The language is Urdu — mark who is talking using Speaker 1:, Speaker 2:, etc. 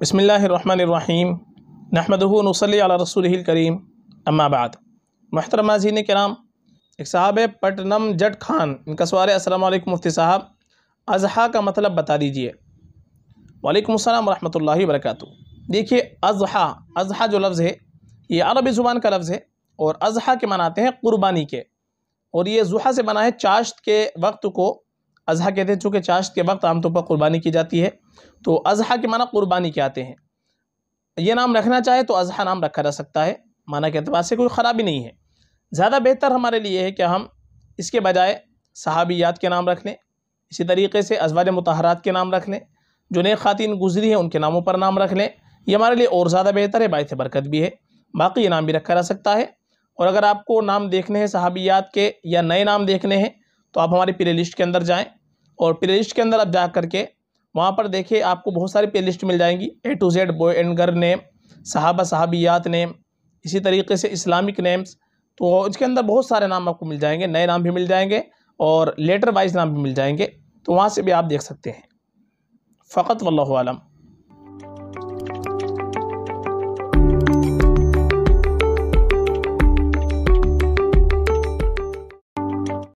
Speaker 1: بسم اللہ الرحمن الرحیم نحمده و نصلی علی رسوله رسول اما بعد محترم محترمی کرام ایک صاحب پٹنم جٹ خان ان کا سوال ہے السلام علیکم مفتی صاحب اضحاء کا مطلب بتا دیجئے وعلیکم السلام ورحمۃ اللہ وبرکاتہ دیکھیے اضحاء اضحیٰ جو لفظ ہے یہ عربی زبان کا لفظ ہے اور اضحیٰ کے مناتے ہیں قربانی کے اور یہ زحا سے بنا ہے چاشت کے وقت کو اضحیٰ کہتے ہیں چونکہ چاشت کے وقت عام طور پر قربانی کی جاتی ہے تو اضحیٰ کے معنی قربانی کے آتے ہیں یہ نام رکھنا چاہے تو اضحیٰ نام رکھا جا سکتا ہے معنی کے اعتبار سے کوئی خرابی نہیں ہے زیادہ بہتر ہمارے لیے ہے کہ ہم اس کے بجائے صحابیات کے نام رکھ لیں اسی طریقے سے ازواج متحرات کے نام رکھ لیں جو نیک خواتین گزری ہیں ان کے ناموں پر نام رکھ لیں یہ ہمارے لیے اور زیادہ بہتر ہے باعث برکت بھی ہے باقی یہ نام بھی رکھا جا سکتا ہے اور اگر آپ کو نام دیکھنے ہیں صحابیات کے یا نئے نام دیکھنے ہیں تو آپ ہماری پلے لسٹ کے اندر جائیں اور پلے لسٹ کے اندر آپ جا کر کے وہاں پر دیکھیں آپ کو بہت ساری پلے لسٹ مل جائیں گی A to Z boy and girl name صحابہ صحابیات نیم اسی طریقے سے اسلامک نیمس تو اس کے اندر بہت سارے نام آپ کو مل جائیں گے نئے نام بھی مل جائیں گے اور لیٹر وائز نام بھی مل جائیں گے تو وہاں سے بھی آپ دیکھ سکتے ہیں فقط واللہ عالم